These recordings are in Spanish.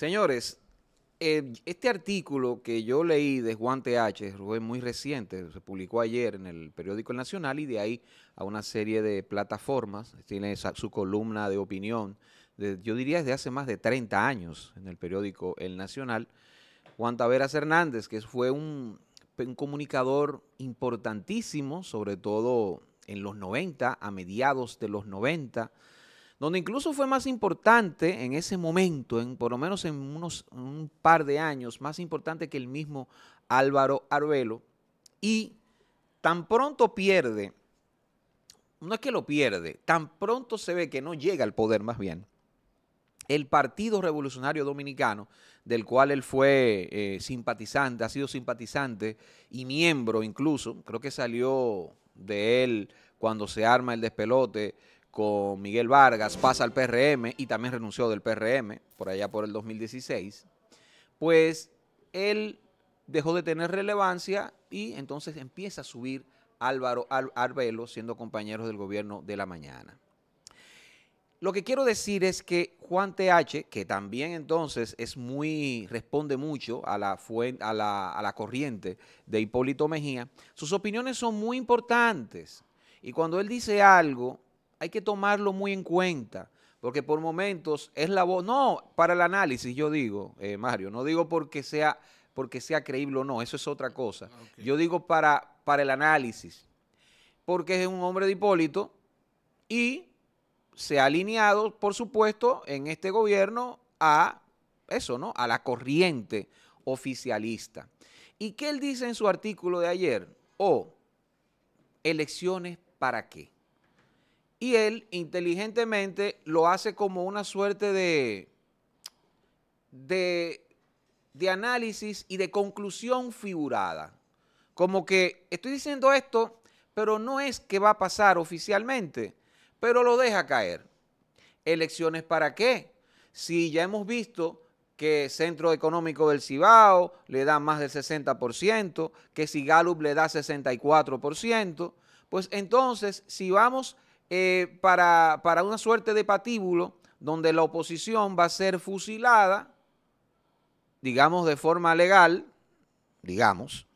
Señores, eh, este artículo que yo leí de Juan H., fue muy reciente, se publicó ayer en el periódico Nacional y de ahí a una serie de plataformas, tiene su columna de opinión, yo diría desde hace más de 30 años en el periódico El Nacional, Juan Taveras Hernández, que fue un, un comunicador importantísimo, sobre todo en los 90, a mediados de los 90, donde incluso fue más importante en ese momento, en, por lo menos en unos, un par de años, más importante que el mismo Álvaro Arbelo, y tan pronto pierde, no es que lo pierde, tan pronto se ve que no llega al poder más bien, el Partido Revolucionario Dominicano, del cual él fue eh, simpatizante, ha sido simpatizante y miembro incluso, creo que salió de él cuando se arma el despelote con Miguel Vargas, pasa al PRM y también renunció del PRM por allá por el 2016, pues él dejó de tener relevancia y entonces empieza a subir Álvaro Arbelo siendo compañeros del gobierno de la mañana. Lo que quiero decir es que Juan TH, que también entonces es muy, responde mucho a la, fuente, a la, a la corriente de Hipólito Mejía, sus opiniones son muy importantes. Y cuando él dice algo, hay que tomarlo muy en cuenta, porque por momentos es la voz, no, para el análisis yo digo, eh, Mario, no digo porque sea, porque sea creíble o no, eso es otra cosa. Ah, yo digo para, para el análisis, porque es un hombre de Hipólito y se ha alineado, por supuesto, en este gobierno a eso, ¿no? A la corriente oficialista. ¿Y qué él dice en su artículo de ayer? O, elecciones para qué. Y él inteligentemente lo hace como una suerte de, de, análisis y de conclusión figurada. Como que estoy diciendo esto, pero no es que va a pasar oficialmente, pero lo deja caer. ¿Elecciones para qué? Si ya hemos visto que Centro Económico del Cibao le da más del 60%, que si le da 64%, pues entonces si vamos eh, para, una suerte de patíbulo donde la oposición va a ser fusilada, digamos de forma legal, digamos,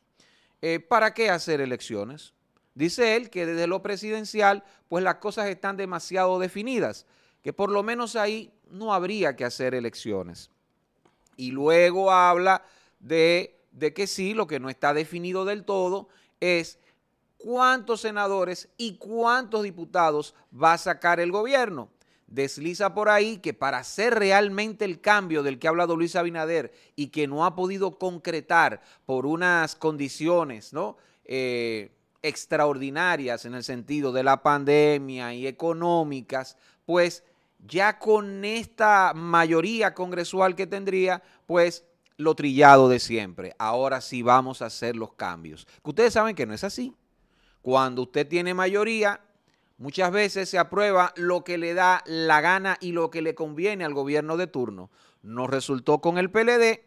eh, ¿para qué hacer elecciones? Dice él que desde lo presidencial, pues las cosas están demasiado definidas, que por lo menos ahí no habría que hacer elecciones. Y luego habla de, de que sí, lo que no está definido del todo es cuántos senadores y cuántos diputados va a sacar el gobierno. Desliza por ahí que para hacer realmente el cambio del que ha hablado Luis Abinader y que no ha podido concretar por unas condiciones ¿no? Eh, extraordinarias en el sentido de la pandemia y económicas, pues ya con esta mayoría congresual que tendría, pues lo trillado de siempre. Ahora sí vamos a hacer los cambios. Que ustedes saben que no es así. Cuando usted tiene mayoría, muchas veces se aprueba lo que le da la gana y lo que le conviene al gobierno de turno. No resultó con el PLD,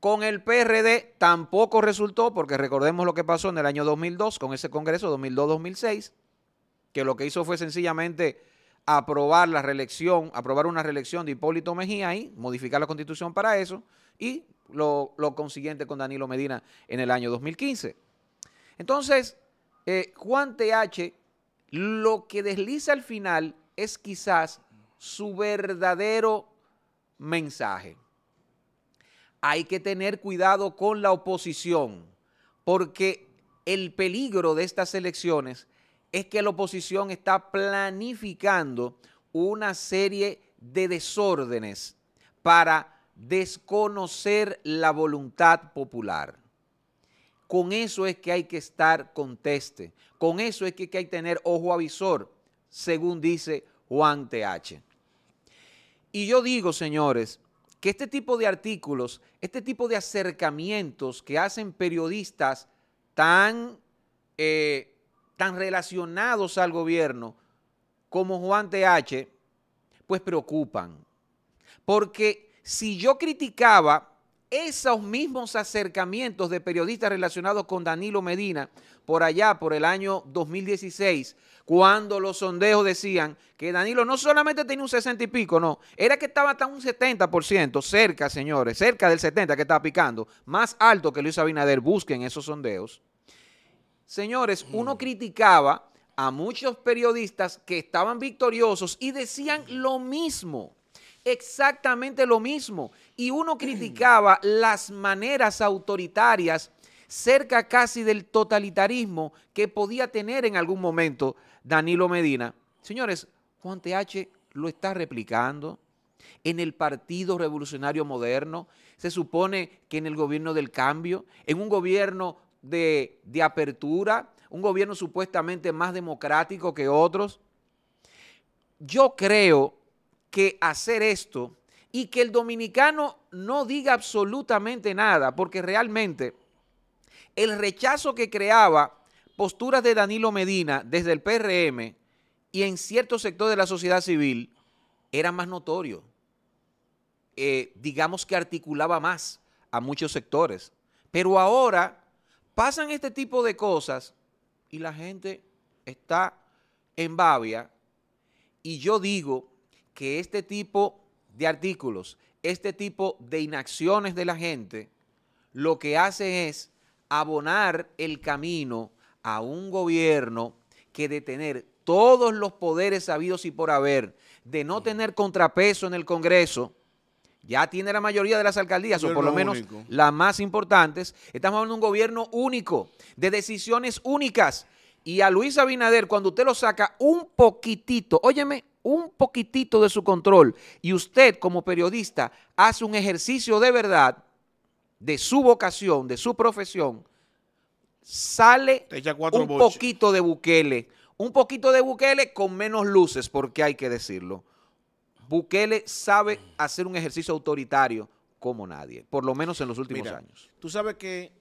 con el PRD tampoco resultó, porque recordemos lo que pasó en el año 2002 con ese Congreso 2002-2006, que lo que hizo fue sencillamente aprobar la reelección, aprobar una reelección de Hipólito Mejía y modificar la constitución para eso, y lo, lo consiguiente con Danilo Medina en el año 2015. Entonces, eh, Juan TH, lo que desliza al final es quizás su verdadero mensaje. Hay que tener cuidado con la oposición, porque el peligro de estas elecciones es que la oposición está planificando una serie de desórdenes para desconocer la voluntad popular. Con eso es que hay que estar conteste. Con eso es que hay que tener ojo avisor, según dice Juan TH. Y yo digo, señores, que este tipo de artículos, este tipo de acercamientos que hacen periodistas tan, eh, tan relacionados al gobierno como Juan TH, pues preocupan. Porque si yo criticaba esos mismos acercamientos de periodistas relacionados con Danilo Medina por allá, por el año 2016, cuando los sondeos decían que Danilo no solamente tenía un 60 y pico, no, era que estaba hasta un 70%, cerca, señores, cerca del 70 que estaba picando, más alto que Luis Abinader, busquen esos sondeos. Señores, uno criticaba a muchos periodistas que estaban victoriosos y decían lo mismo exactamente lo mismo. Y uno mm. criticaba las maneras autoritarias cerca casi del totalitarismo que podía tener en algún momento Danilo Medina. Señores, Juan TH lo está replicando en el Partido Revolucionario Moderno, se supone que en el gobierno del cambio, en un gobierno de, de apertura, un gobierno supuestamente más democrático que otros. Yo creo que hacer esto y que el dominicano no diga absolutamente nada, porque realmente el rechazo que creaba posturas de Danilo Medina desde el PRM y en cierto sector de la sociedad civil era más notorio. Eh, digamos que articulaba más a muchos sectores. Pero ahora pasan este tipo de cosas y la gente está en babia y yo digo que este tipo de artículos, este tipo de inacciones de la gente, lo que hace es abonar el camino a un gobierno que de tener todos los poderes sabidos y por haber, de no tener contrapeso en el Congreso, ya tiene la mayoría de las alcaldías, o por lo menos las más importantes, estamos hablando de un gobierno único, de decisiones únicas. Y a Luis Abinader, cuando usted lo saca un poquitito, óyeme, un poquitito de su control y usted como periodista hace un ejercicio de verdad de su vocación, de su profesión, sale un poquito de Bukele, un poquito de Bukele con menos luces, porque hay que decirlo. Bukele sabe hacer un ejercicio autoritario como nadie, por lo menos en los últimos años. Tú sabes que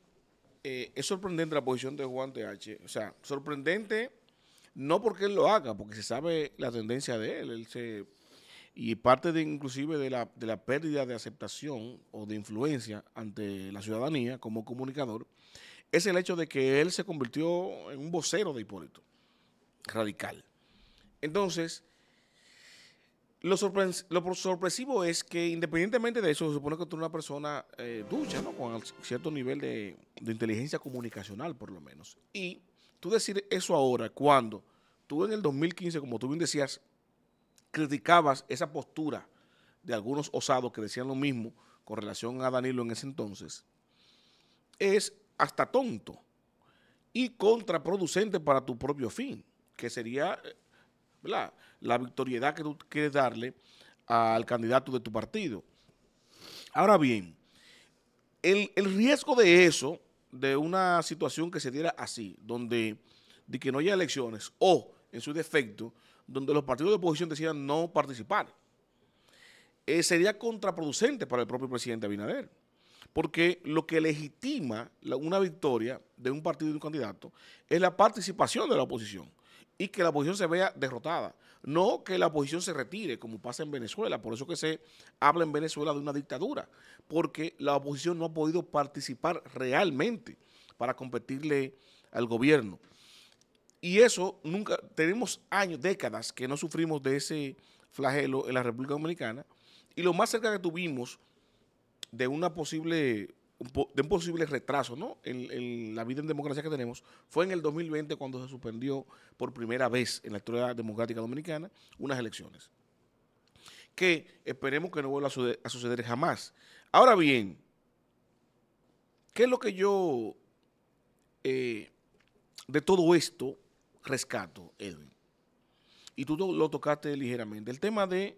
eh, es sorprendente la posición de Juan TH, o sea, sorprendente no porque él lo haga, porque se sabe la tendencia de él, y parte de inclusive de la, pérdida de aceptación o de influencia ante la ciudadanía como comunicador, es el hecho de que él se convirtió en un vocero de Hipólito, radical. Entonces, lo, sorpresivo es que independientemente de eso, se supone que tú eres una persona eh, ducha, ¿no? Con cierto nivel de, de inteligencia comunicacional, por lo menos. Y tú decir eso ahora, cuando tú en el 2015, como tú bien decías, criticabas esa postura de algunos osados que decían lo mismo con relación a Danilo en ese entonces, es hasta tonto y contraproducente para tu propio fin, que sería eh, la victoriedad que tú quieres darle al candidato de tu partido. Ahora bien, el, el riesgo de eso de una situación que se diera así, donde de que no haya elecciones o, en su defecto, donde los partidos de oposición decidan no participar, eh, sería contraproducente para el propio presidente Abinader. Porque lo que legitima una victoria de un partido y de un candidato es la participación de la oposición y que la oposición se vea derrotada. No que la oposición se retire, como pasa en Venezuela. Por eso que se habla en Venezuela de una dictadura, porque la oposición no ha podido participar realmente para competirle al gobierno. Y eso nunca, tenemos años, décadas que no sufrimos de ese flagelo en la República Dominicana. Y lo más cerca que tuvimos de una posible de un posible retraso En, la vida en democracia que tenemos, fue en el 2020 cuando se suspendió por primera vez en la historia democrática dominicana unas elecciones, que esperemos que no vuelva a, suceder jamás. Ahora bien, ¿qué es lo que yo eh, de todo esto rescato, Edwin? Y tú lo tocaste ligeramente, el tema de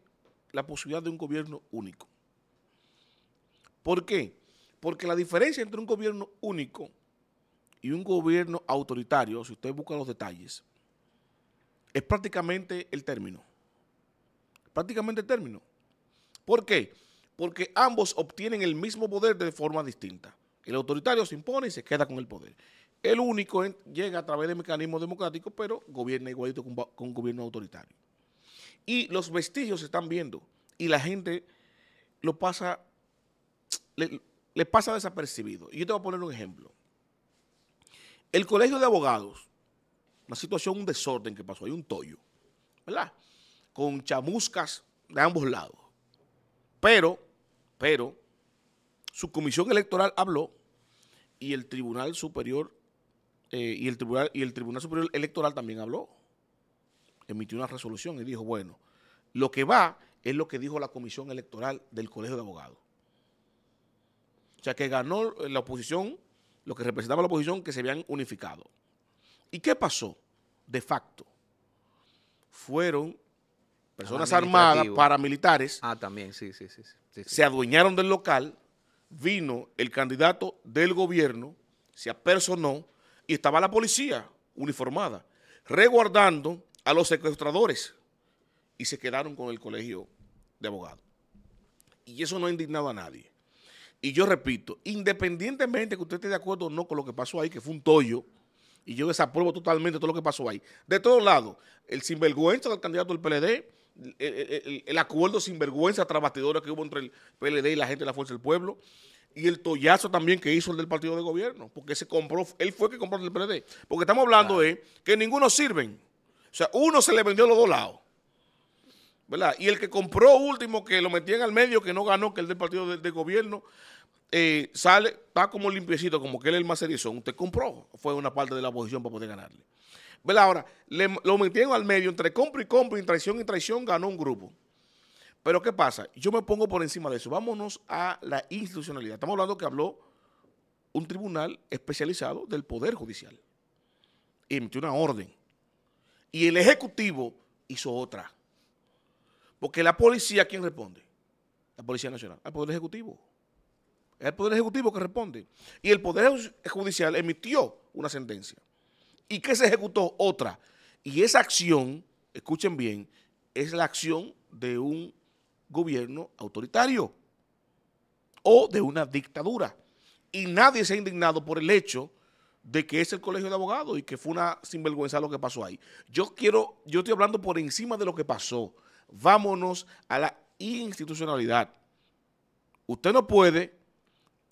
la posibilidad de un gobierno único. ¿Por qué? Porque la diferencia entre un gobierno único y un gobierno autoritario, si usted busca los detalles, es prácticamente el término. Prácticamente el término. ¿Por qué? Porque ambos obtienen el mismo poder de forma distinta. El autoritario se impone y se queda con el poder. El único llega a través de mecanismos democráticos, pero gobierna igualito con, un gobierno autoritario. Y los vestigios se están viendo y la gente lo pasa, le pasa desapercibido. Y yo te voy a poner un ejemplo. El colegio de abogados, una situación, un desorden que pasó, hay un tollo, ¿verdad? Con chamuscas de ambos lados. Pero, pero, su comisión electoral habló y el Tribunal Superior eh, y, el Tribunal, y el Tribunal Superior Electoral también habló. Emitió una resolución y dijo, bueno, lo que va es lo que dijo la comisión electoral del Colegio de Abogados. O sea, que ganó la oposición, lo que representaba la oposición, que se habían unificado. ¿Y qué pasó? De facto, fueron personas armadas, paramilitares. Ah, también, sí, sí, Se adueñaron del local, vino el candidato del gobierno, se apersonó y estaba la policía uniformada, reguardando a los secuestradores y se quedaron con el colegio de abogados. Y eso no ha indignado a nadie. Y yo repito, independientemente que usted esté de acuerdo o no con lo que pasó ahí, que fue un tollo, y yo desapruebo totalmente todo lo que pasó ahí. De todos lados, el sinvergüenza del candidato del PLD, el, acuerdo sinvergüenza trabatidora que hubo entre el PLD y la gente de la Fuerza del Pueblo, y el tollazo también que hizo el del partido de gobierno, porque se compró, él fue el que compró el PLD. Porque estamos hablando de eh, que ninguno sirven. O sea, uno se le vendió a los dos lados. Y el que compró último, que lo metían al medio, que no ganó, que el del partido de, gobierno, eh, sale, está como limpiecito, como que él es el más serio. Usted compró, fue una parte de la oposición para poder ganarle. ¿Verdad? Ahora, lo metieron al medio, entre compra y compra, y traición y traición, ganó un grupo. Pero ¿qué pasa? Yo me pongo por encima de eso. Vámonos a la institucionalidad. Estamos hablando que habló un tribunal especializado del Poder Judicial. Y emitió una orden. Y el Ejecutivo hizo otra. Porque la policía, ¿quién responde? La Policía Nacional, al Poder Ejecutivo. Es el Poder Ejecutivo que responde. Y el Poder Judicial emitió una sentencia. ¿Y qué se ejecutó? Otra. Y esa acción, escuchen bien, es la acción de un gobierno autoritario o de una dictadura. Y nadie se ha indignado por el hecho de que es el colegio de abogados y que fue una sinvergüenza lo que pasó ahí. Yo quiero, yo estoy hablando por encima de lo que pasó vámonos a la institucionalidad. Usted no puede,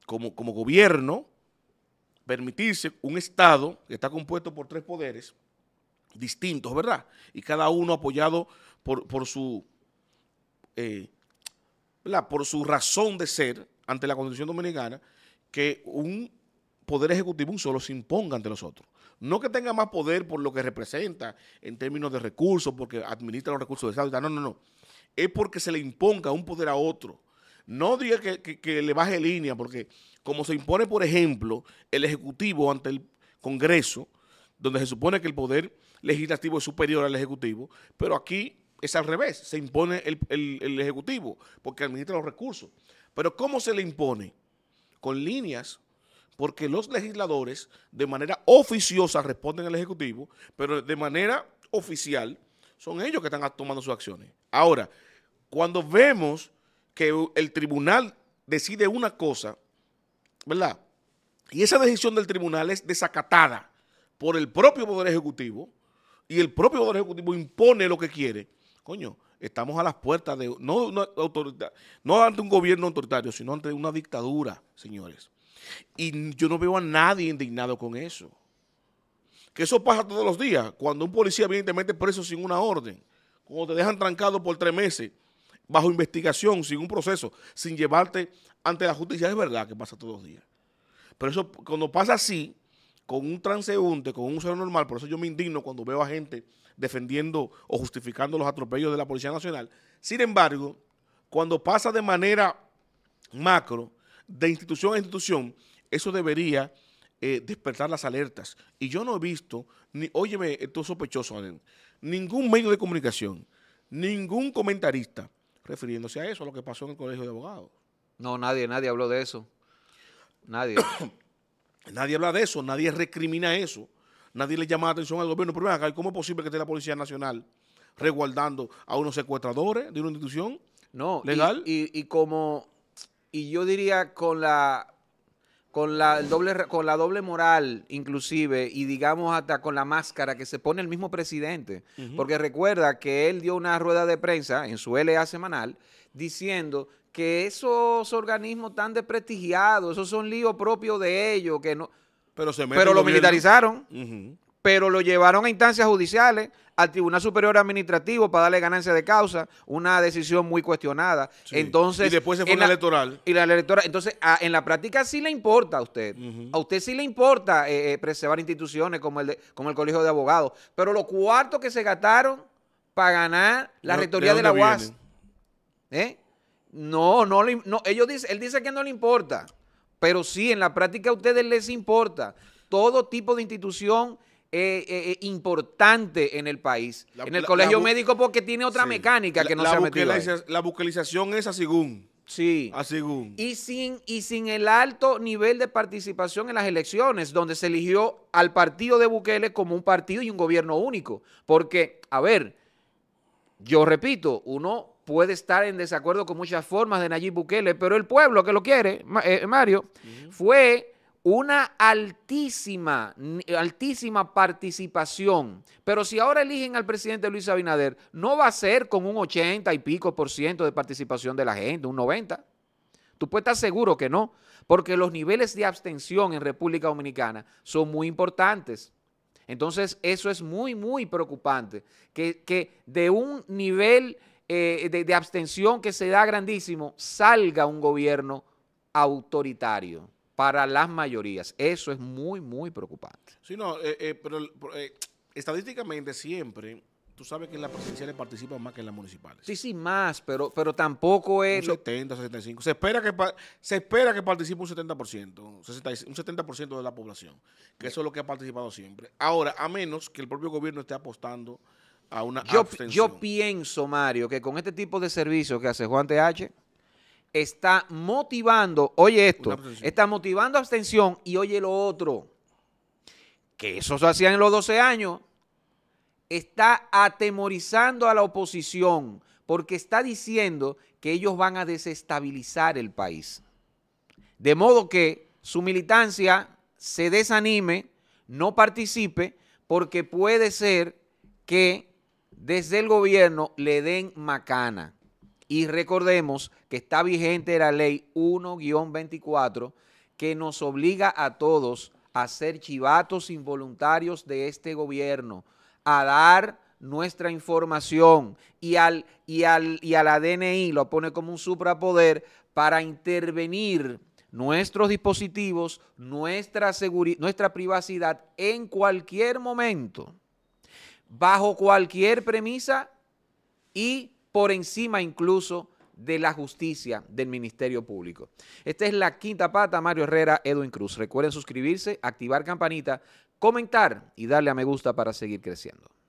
como, como gobierno, permitirse un Estado que está compuesto por tres poderes distintos, ¿verdad? Y cada uno apoyado por, su... Eh, por su razón de ser ante la Constitución Dominicana, que un poder ejecutivo un solo se imponga ante los otros. No que tenga más poder por lo que representa en términos de recursos, porque administra los recursos del Estado. No, no, no. Es porque se le imponga un poder a otro. No diga que, le baje línea, porque como se impone, por ejemplo, el Ejecutivo ante el Congreso, donde se supone que el poder legislativo es superior al Ejecutivo, pero aquí es al revés, se impone el, el Ejecutivo, porque administra los recursos. Pero ¿cómo se le impone? Con líneas porque los legisladores de manera oficiosa responden al Ejecutivo, pero de manera oficial son ellos que están tomando sus acciones. Ahora, cuando vemos que el tribunal decide una cosa, ¿verdad? Y esa decisión del tribunal es desacatada por el propio Poder Ejecutivo y el propio Poder Ejecutivo impone lo que quiere, coño, estamos a las puertas de, no, autoridad, no ante un gobierno autoritario, sino ante una dictadura, señores. Y yo no veo a nadie indignado con eso. Que eso pasa todos los días. Cuando un policía viene y te mete preso sin una orden, cuando te dejan trancado por tres meses, bajo investigación, sin un proceso, sin llevarte ante la justicia, es verdad que pasa todos los días. Pero eso, cuando pasa así, con un transeúnte, con un ser normal, por eso yo me indigno cuando veo a gente defendiendo o justificando los atropellos de la Policía Nacional. Sin embargo, cuando pasa de manera macro, de institución a institución, eso debería eh, despertar las alertas. Y yo no he visto, ni, óyeme, esto es sospechoso, Aden, ningún medio de comunicación, ningún comentarista refiriéndose a eso, a lo que pasó en el Colegio de Abogados. No, nadie, nadie habló de eso. Nadie. nadie habla de eso, nadie recrimina eso. Nadie le llama la atención al gobierno. Pero acá, ¿cómo es posible que esté la Policía Nacional resguardando a unos secuestradores de una institución no, legal? Y, y, y como y yo diría con la con la doble con la doble moral inclusive y digamos hasta con la máscara que se pone el mismo presidente, porque recuerda que él dio una rueda de prensa en su LA semanal diciendo que esos organismos tan desprestigiados, esos son líos propios de ellos, que no pero, lo militarizaron. pero lo llevaron a instancias judiciales, al Tribunal Superior Administrativo para darle ganancia de causa, una decisión muy cuestionada. Entonces, y después se fue en la, electoral. Y la electoral. Entonces, en la práctica sí le importa a usted. A usted sí le importa eh, eh, preservar instituciones como el, como el Colegio de Abogados. Pero los cuartos que se gastaron para ganar la rectoría de, la UAS. ¿Eh? No, no, no, ellos dice, él dice que no le importa, pero sí, en la práctica a ustedes les importa todo tipo de institución eh, eh, eh, importante en el país, en el colegio médico, porque tiene otra mecánica que no se ha metido. La bucalización es a Sí. A Y sin, y sin el alto nivel de participación en las elecciones, donde se eligió al partido de Bukele como un partido y un gobierno único. Porque, a ver, yo repito, uno puede estar en desacuerdo con muchas formas de Nayib Bukele, pero el pueblo que lo quiere, Mario, fue una altísima, altísima participación. Pero si ahora eligen al presidente Luis Abinader, no va a ser con un 80 y pico por ciento de participación de la gente, un 90. Tú puedes estar seguro que no, porque los niveles de abstención en República Dominicana son muy importantes. Entonces, eso es muy, muy preocupante, que, de un nivel eh, de abstención que se da grandísimo, salga un gobierno autoritario para las mayorías. Eso es muy, muy preocupante. Sí, no, eh, eh, pero eh, estadísticamente siempre tú sabes que en las presidenciales participan más que en las municipales. Sí, sí, más, pero, pero tampoco es... Un 70, 65. Se espera que, se espera que participe un 70%, un 70% de la población, que eso es lo que ha participado siempre. Ahora, a menos que el propio gobierno esté apostando a una abstención. Yo pienso, Mario, que con este tipo de servicios que hace Juan TH, está motivando, oye esto, está motivando abstención y oye lo otro, que eso se hacía en los 12 años, está atemorizando a la oposición porque está diciendo que ellos van a desestabilizar el país. De modo que su militancia se desanime, no participe, porque puede ser que desde el gobierno le den macana. Y recordemos que está vigente la ley 1-24 que nos obliga a todos a ser chivatos involuntarios de este gobierno, a dar nuestra información y, al, y, y a la DNI lo pone como un suprapoder para intervenir nuestros dispositivos, nuestra, nuestra privacidad en cualquier momento, bajo cualquier premisa y por encima incluso de la justicia del Ministerio Público. Esta es la quinta pata, Mario Herrera, Edwin Cruz. Recuerden suscribirse, activar campanita, comentar y darle a me gusta para seguir creciendo.